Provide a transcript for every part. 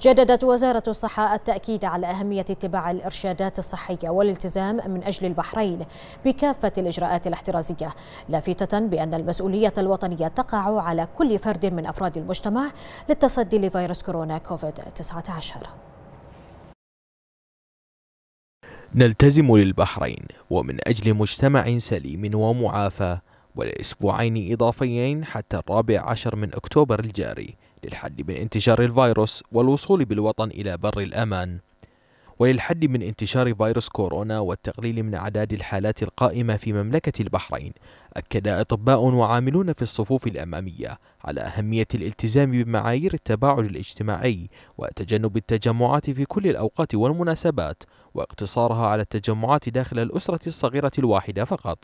جددت وزارة الصحة التأكيد على أهمية اتباع الإرشادات الصحية والالتزام من أجل البحرين بكافة الإجراءات الاحترازية لافتة بأن المسؤولية الوطنية تقع على كل فرد من أفراد المجتمع للتصدي لفيروس كورونا كوفيد-19 نلتزم للبحرين ومن أجل مجتمع سليم ومعافى ولأسبوعين إضافيين حتى الرابع عشر من أكتوبر الجاري للحد من انتشار الفيروس والوصول بالوطن إلى بر الأمان وللحد من انتشار فيروس كورونا والتقليل من أعداد الحالات القائمة في مملكة البحرين أكد أطباء وعاملون في الصفوف الأمامية على أهمية الالتزام بمعايير التباعد الاجتماعي وتجنب التجمعات في كل الأوقات والمناسبات واقتصارها على التجمعات داخل الأسرة الصغيرة الواحدة فقط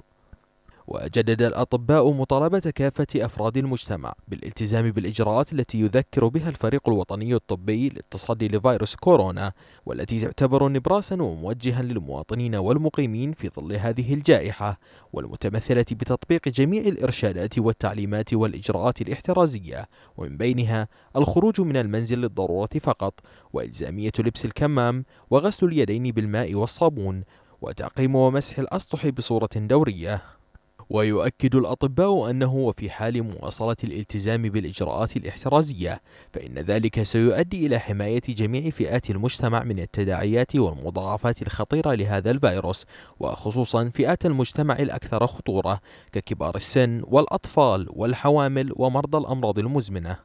وجدد الأطباء مطالبة كافة أفراد المجتمع بالالتزام بالإجراءات التي يذكر بها الفريق الوطني الطبي للتصدي لفيروس كورونا والتي تعتبر نبراسا وموجها للمواطنين والمقيمين في ظل هذه الجائحة والمتمثلة بتطبيق جميع الإرشادات والتعليمات والإجراءات الاحترازية ومن بينها الخروج من المنزل للضرورة فقط وإلزامية لبس الكمام وغسل اليدين بالماء والصابون وتعقيم ومسح الأسطح بصورة دورية ويؤكد الأطباء أنه وفي حال مواصلة الالتزام بالإجراءات الاحترازية فإن ذلك سيؤدي إلى حماية جميع فئات المجتمع من التداعيات والمضاعفات الخطيرة لهذا الفيروس وخصوصا فئات المجتمع الأكثر خطورة ككبار السن والأطفال والحوامل ومرضى الأمراض المزمنة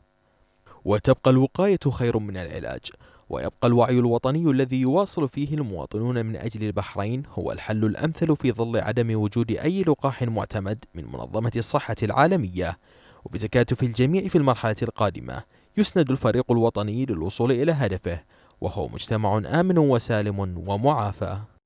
وتبقى الوقاية خير من العلاج ويبقى الوعي الوطني الذي يواصل فيه المواطنون من أجل البحرين هو الحل الأمثل في ظل عدم وجود أي لقاح معتمد من منظمة الصحة العالمية وبتكاتف الجميع في المرحلة القادمة يسند الفريق الوطني للوصول إلى هدفه وهو مجتمع آمن وسالم ومعافى